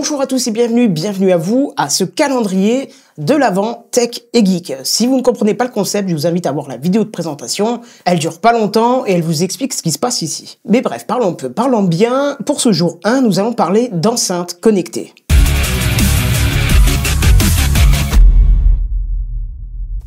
Bonjour à tous et bienvenue, bienvenue à vous à ce calendrier de l'avant tech et geek. Si vous ne comprenez pas le concept, je vous invite à voir la vidéo de présentation. Elle dure pas longtemps et elle vous explique ce qui se passe ici. Mais bref, parlons peu, parlons bien. Pour ce jour 1, nous allons parler d'enceintes connectées.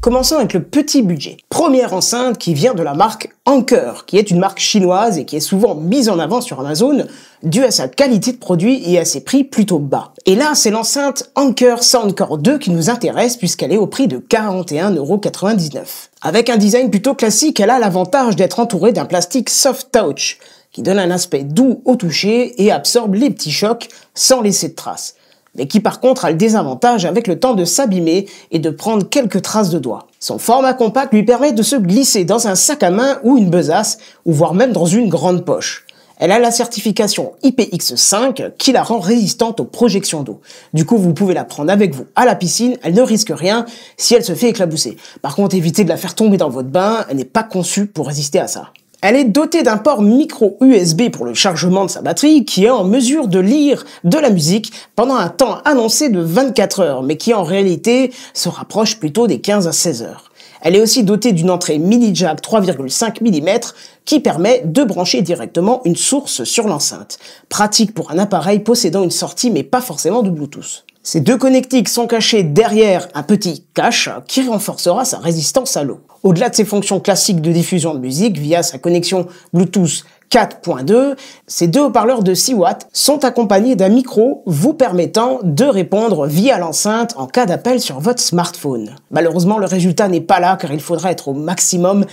Commençons avec le petit budget. Première enceinte qui vient de la marque Anker, qui est une marque chinoise et qui est souvent mise en avant sur Amazon due à sa qualité de produit et à ses prix plutôt bas. Et là, c'est l'enceinte Anker Soundcore 2 qui nous intéresse puisqu'elle est au prix de 41,99€. Avec un design plutôt classique, elle a l'avantage d'être entourée d'un plastique soft touch qui donne un aspect doux au toucher et absorbe les petits chocs sans laisser de traces mais qui par contre a le désavantage avec le temps de s'abîmer et de prendre quelques traces de doigts. Son format compact lui permet de se glisser dans un sac à main ou une besace, ou voire même dans une grande poche. Elle a la certification IPX5 qui la rend résistante aux projections d'eau. Du coup, vous pouvez la prendre avec vous à la piscine, elle ne risque rien si elle se fait éclabousser. Par contre, évitez de la faire tomber dans votre bain, elle n'est pas conçue pour résister à ça. Elle est dotée d'un port micro USB pour le chargement de sa batterie qui est en mesure de lire de la musique pendant un temps annoncé de 24 heures, mais qui en réalité se rapproche plutôt des 15 à 16 heures. Elle est aussi dotée d'une entrée mini jack 3,5 mm qui permet de brancher directement une source sur l'enceinte. Pratique pour un appareil possédant une sortie mais pas forcément de Bluetooth. Ces deux connectiques sont cachés derrière un petit cache qui renforcera sa résistance à l'eau. Au-delà de ses fonctions classiques de diffusion de musique via sa connexion Bluetooth 4.2, ces deux haut-parleurs de 6 watts sont accompagnés d'un micro vous permettant de répondre via l'enceinte en cas d'appel sur votre smartphone. Malheureusement, le résultat n'est pas là car il faudra être au maximum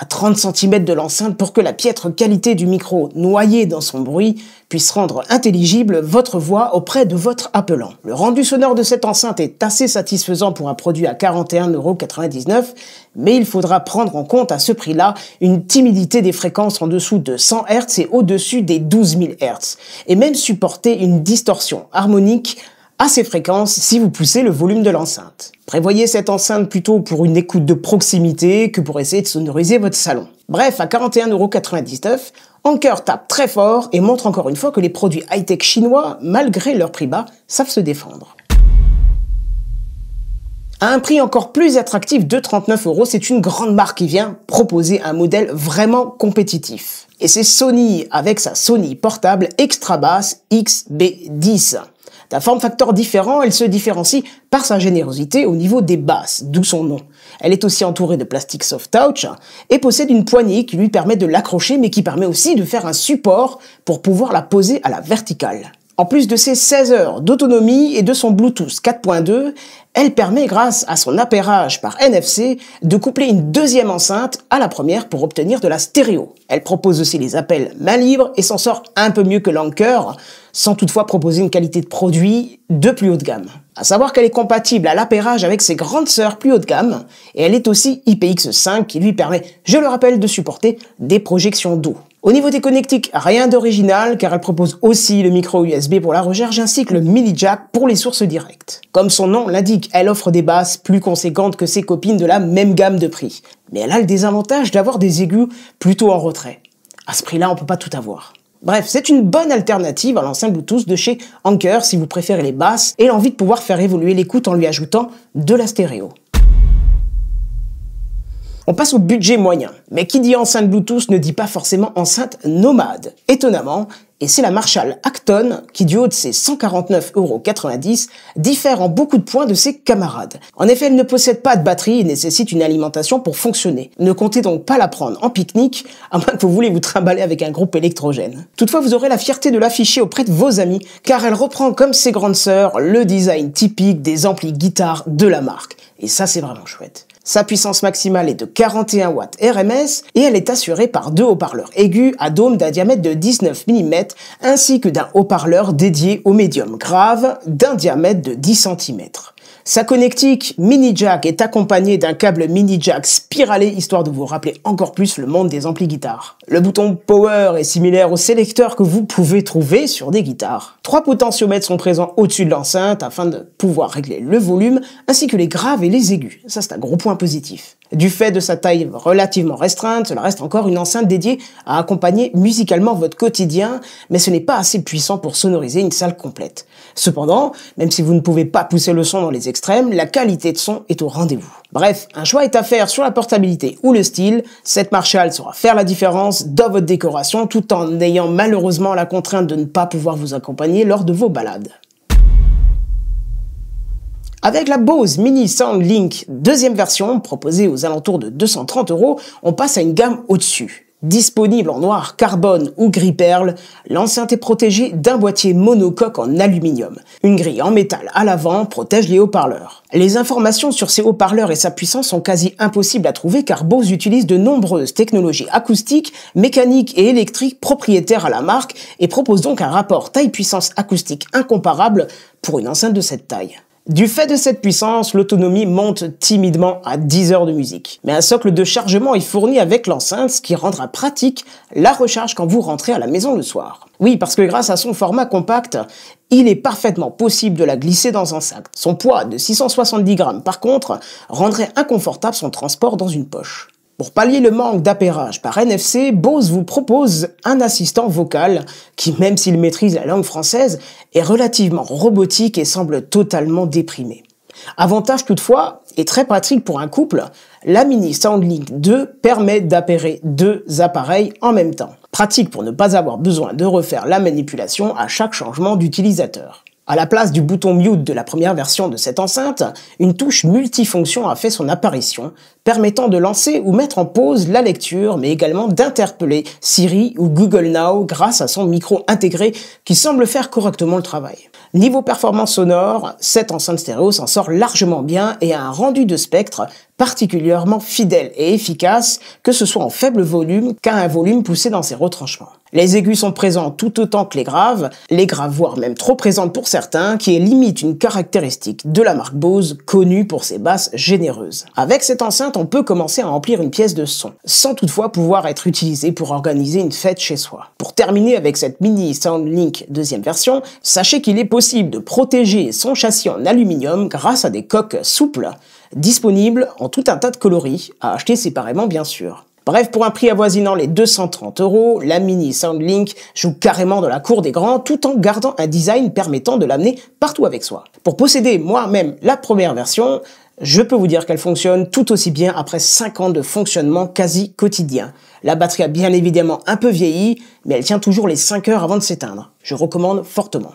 à 30 cm de l'enceinte pour que la piètre qualité du micro, noyée dans son bruit, puisse rendre intelligible votre voix auprès de votre appelant. Le rendu sonore de cette enceinte est assez satisfaisant pour un produit à 41,99€, mais il faudra prendre en compte à ce prix-là une timidité des fréquences en dessous de 100 Hz et au-dessus des 12 000 Hz, et même supporter une distorsion harmonique à ces fréquences si vous poussez le volume de l'enceinte. Prévoyez cette enceinte plutôt pour une écoute de proximité que pour essayer de sonoriser votre salon. Bref, à 41,99€, Anker tape très fort et montre encore une fois que les produits high-tech chinois, malgré leur prix bas, savent se défendre. À un prix encore plus attractif de 39€, c'est une grande marque qui vient proposer un modèle vraiment compétitif. Et c'est Sony avec sa Sony portable extra basse XB10. D'un forme facteur différent, elle se différencie par sa générosité au niveau des basses, d'où son nom. Elle est aussi entourée de plastique soft touch et possède une poignée qui lui permet de l'accrocher mais qui permet aussi de faire un support pour pouvoir la poser à la verticale. En plus de ses 16 heures d'autonomie et de son Bluetooth 4.2, elle permet grâce à son appairage par NFC de coupler une deuxième enceinte à la première pour obtenir de la stéréo. Elle propose aussi les appels main libre et s'en sort un peu mieux que l'Anker, sans toutefois proposer une qualité de produit de plus haut de gamme. À savoir qu'elle est compatible à l'appairage avec ses grandes sœurs plus haut de gamme et elle est aussi IPX5 qui lui permet, je le rappelle, de supporter des projections d'eau. Au niveau des connectiques, rien d'original car elle propose aussi le micro USB pour la recherche ainsi que le mini jack pour les sources directes. Comme son nom l'indique, elle offre des basses plus conséquentes que ses copines de la même gamme de prix. Mais elle a le désavantage d'avoir des aigus plutôt en retrait. À ce prix-là, on peut pas tout avoir. Bref, c'est une bonne alternative à l'ancien Bluetooth de chez Anker si vous préférez les basses et l'envie de pouvoir faire évoluer l'écoute en lui ajoutant de la stéréo. On passe au budget moyen. Mais qui dit enceinte Bluetooth ne dit pas forcément enceinte nomade. Étonnamment, et c'est la Marshall Acton qui, du haut de ses 149,90€, diffère en beaucoup de points de ses camarades. En effet, elle ne possède pas de batterie et nécessite une alimentation pour fonctionner. Ne comptez donc pas la prendre en pique-nique, à moins que vous voulez vous trimballer avec un groupe électrogène. Toutefois, vous aurez la fierté de l'afficher auprès de vos amis, car elle reprend comme ses grandes sœurs le design typique des amplis guitare de la marque. Et ça, c'est vraiment chouette. Sa puissance maximale est de 41 watts RMS et elle est assurée par deux haut-parleurs aigus à dôme d'un diamètre de 19 mm ainsi que d'un haut-parleur dédié au médium grave d'un diamètre de 10 cm. Sa connectique mini jack est accompagnée d'un câble mini jack spiralé histoire de vous rappeler encore plus le monde des amplis guitares. Le bouton power est similaire au sélecteur que vous pouvez trouver sur des guitares. Trois potentiomètres sont présents au-dessus de l'enceinte afin de pouvoir régler le volume ainsi que les graves et les aigus. Ça c'est un gros point positif. Du fait de sa taille relativement restreinte, cela reste encore une enceinte dédiée à accompagner musicalement votre quotidien, mais ce n'est pas assez puissant pour sonoriser une salle complète. Cependant, même si vous ne pouvez pas pousser le son dans les extrêmes, la qualité de son est au rendez-vous. Bref, un choix est à faire sur la portabilité ou le style, cette Marshall saura faire la différence dans votre décoration tout en ayant malheureusement la contrainte de ne pas pouvoir vous accompagner lors de vos balades. Avec la Bose Mini SoundLink deuxième version, proposée aux alentours de 230 euros, on passe à une gamme au-dessus. Disponible en noir carbone ou gris perle, l'enceinte est protégée d'un boîtier monocoque en aluminium. Une grille en métal à l'avant protège les haut-parleurs. Les informations sur ces haut-parleurs et sa puissance sont quasi impossibles à trouver car Bose utilise de nombreuses technologies acoustiques, mécaniques et électriques propriétaires à la marque et propose donc un rapport taille-puissance acoustique incomparable pour une enceinte de cette taille. Du fait de cette puissance, l'autonomie monte timidement à 10 heures de musique. Mais un socle de chargement est fourni avec l'enceinte, ce qui rendra pratique la recharge quand vous rentrez à la maison le soir. Oui, parce que grâce à son format compact, il est parfaitement possible de la glisser dans un sac. Son poids de 670 grammes, par contre, rendrait inconfortable son transport dans une poche. Pour pallier le manque d'appairage par NFC, Bose vous propose un assistant vocal qui, même s'il maîtrise la langue française, est relativement robotique et semble totalement déprimé. Avantage toutefois, et très pratique pour un couple, la Mini Soundlink 2 permet d'appairer deux appareils en même temps. Pratique pour ne pas avoir besoin de refaire la manipulation à chaque changement d'utilisateur. À la place du bouton mute de la première version de cette enceinte, une touche multifonction a fait son apparition, permettant de lancer ou mettre en pause la lecture, mais également d'interpeller Siri ou Google Now grâce à son micro intégré qui semble faire correctement le travail. Niveau performance sonore, cette enceinte stéréo s'en sort largement bien et a un rendu de spectre particulièrement fidèle et efficace, que ce soit en faible volume qu'à un volume poussé dans ses retranchements. Les aigus sont présents tout autant que les graves, les graves voire même trop présentes pour certains, qui est limite une caractéristique de la marque Bose connue pour ses basses généreuses. Avec cette enceinte, on peut commencer à remplir une pièce de son, sans toutefois pouvoir être utilisé pour organiser une fête chez soi. Pour terminer avec cette mini Soundlink deuxième version, sachez qu'il est possible de protéger son châssis en aluminium grâce à des coques souples, disponibles en tout un tas de coloris, à acheter séparément bien sûr. Bref, pour un prix avoisinant les 230 euros, la Mini Soundlink joue carrément dans la cour des grands tout en gardant un design permettant de l'amener partout avec soi. Pour posséder moi-même la première version, je peux vous dire qu'elle fonctionne tout aussi bien après 5 ans de fonctionnement quasi quotidien. La batterie a bien évidemment un peu vieilli, mais elle tient toujours les 5 heures avant de s'éteindre. Je recommande fortement.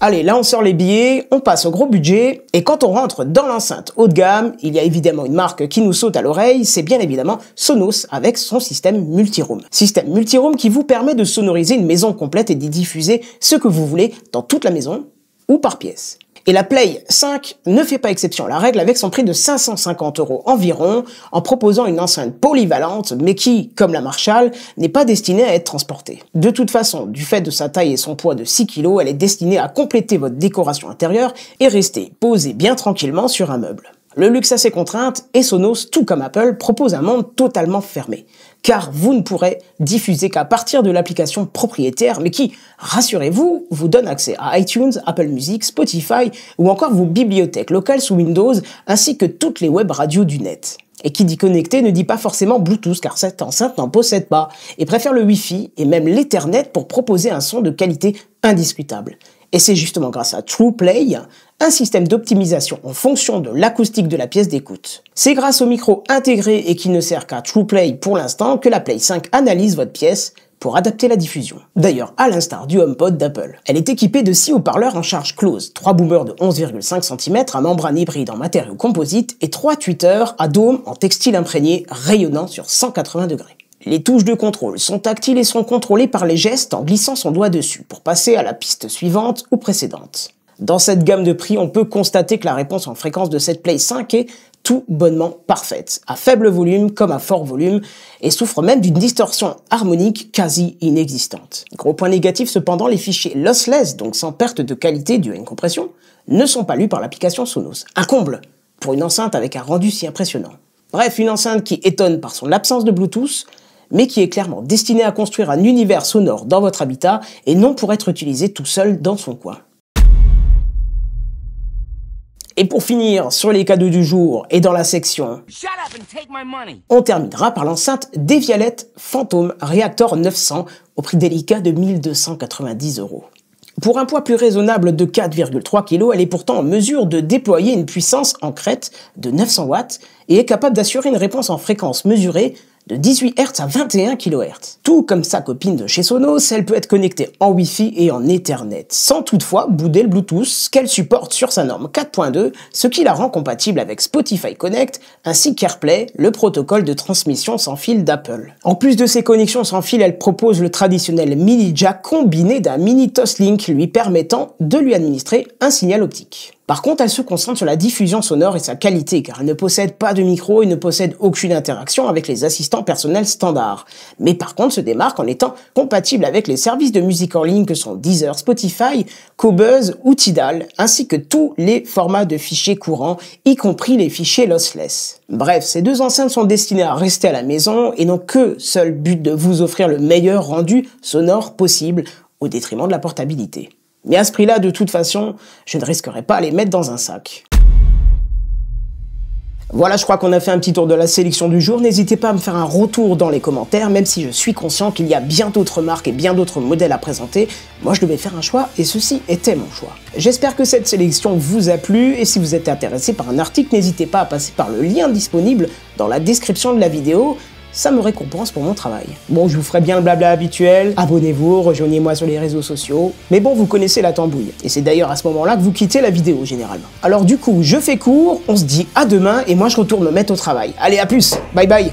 Allez, là on sort les billets, on passe au gros budget, et quand on rentre dans l'enceinte haut de gamme, il y a évidemment une marque qui nous saute à l'oreille, c'est bien évidemment Sonos avec son système multiroom. Système multiroom qui vous permet de sonoriser une maison complète et d'y diffuser ce que vous voulez dans toute la maison ou par pièce. Et la Play 5 ne fait pas exception à la règle avec son prix de 550 euros environ, en proposant une enceinte polyvalente, mais qui, comme la Marshall, n'est pas destinée à être transportée. De toute façon, du fait de sa taille et son poids de 6 kg, elle est destinée à compléter votre décoration intérieure et rester posée bien tranquillement sur un meuble. Le luxe a ses contraintes et Sonos, tout comme Apple, propose un monde totalement fermé car vous ne pourrez diffuser qu'à partir de l'application propriétaire, mais qui, rassurez-vous, vous donne accès à iTunes, Apple Music, Spotify ou encore vos bibliothèques locales sous Windows, ainsi que toutes les web radios du net. Et qui dit connecté ne dit pas forcément Bluetooth car cette enceinte n'en possède pas et préfère le Wi-Fi et même l'Ethernet pour proposer un son de qualité indiscutable. Et c'est justement grâce à TruePlay, un système d'optimisation en fonction de l'acoustique de la pièce d'écoute. C'est grâce au micro intégré et qui ne sert qu'à TruePlay pour l'instant que la Play 5 analyse votre pièce pour adapter la diffusion. D'ailleurs, à l'instar du HomePod d'Apple. Elle est équipée de 6 haut-parleurs en charge close, 3 boomers de 11,5 cm à membrane hybride en matériaux composites et 3 tweeters à dôme en textile imprégné rayonnant sur 180 degrés. Les touches de contrôle sont tactiles et sont contrôlées par les gestes en glissant son doigt dessus pour passer à la piste suivante ou précédente. Dans cette gamme de prix, on peut constater que la réponse en fréquence de cette Play 5 est tout bonnement parfaite, à faible volume comme à fort volume, et souffre même d'une distorsion harmonique quasi inexistante. Gros point négatif cependant, les fichiers lossless, donc sans perte de qualité due à une compression, ne sont pas lus par l'application Sonos. Un comble pour une enceinte avec un rendu si impressionnant. Bref, une enceinte qui étonne par son absence de Bluetooth, mais qui est clairement destiné à construire un univers sonore dans votre habitat et non pour être utilisé tout seul dans son coin. Et pour finir sur les cadeaux du jour et dans la section on terminera par l'enceinte des Violettes Phantom Reactor 900 au prix délicat de 1290 euros. Pour un poids plus raisonnable de 4,3 kg, elle est pourtant en mesure de déployer une puissance en crête de 900 watts et est capable d'assurer une réponse en fréquence mesurée de 18 Hz à 21 kHz. Tout comme sa copine de chez Sonos, elle peut être connectée en Wi-Fi et en Ethernet, sans toutefois bouder le Bluetooth qu'elle supporte sur sa norme 4.2, ce qui la rend compatible avec Spotify Connect ainsi qu'AirPlay, le protocole de transmission sans fil d'Apple. En plus de ces connexions sans fil, elle propose le traditionnel mini jack combiné d'un mini Toslink lui permettant de lui administrer un signal optique. Par contre, elle se concentre sur la diffusion sonore et sa qualité, car elle ne possède pas de micro et ne possède aucune interaction avec les assistants personnels standards. Mais par contre, se démarque en étant compatible avec les services de musique en ligne que sont Deezer, Spotify, Cobuzz ou Tidal, ainsi que tous les formats de fichiers courants, y compris les fichiers lossless. Bref, ces deux enceintes sont destinées à rester à la maison et n'ont que seul but de vous offrir le meilleur rendu sonore possible, au détriment de la portabilité. Mais à ce prix-là, de toute façon, je ne risquerai pas à les mettre dans un sac. Voilà, je crois qu'on a fait un petit tour de la sélection du jour. N'hésitez pas à me faire un retour dans les commentaires, même si je suis conscient qu'il y a bien d'autres marques et bien d'autres modèles à présenter. Moi, je devais faire un choix et ceci était mon choix. J'espère que cette sélection vous a plu et si vous êtes intéressé par un article, n'hésitez pas à passer par le lien disponible dans la description de la vidéo ça me récompense pour mon travail. Bon, je vous ferai bien le blabla habituel, abonnez-vous, rejoignez-moi sur les réseaux sociaux, mais bon, vous connaissez la tambouille. Et c'est d'ailleurs à ce moment-là que vous quittez la vidéo généralement. Alors du coup, je fais court, on se dit à demain et moi je retourne me mettre au travail. Allez, à plus, bye bye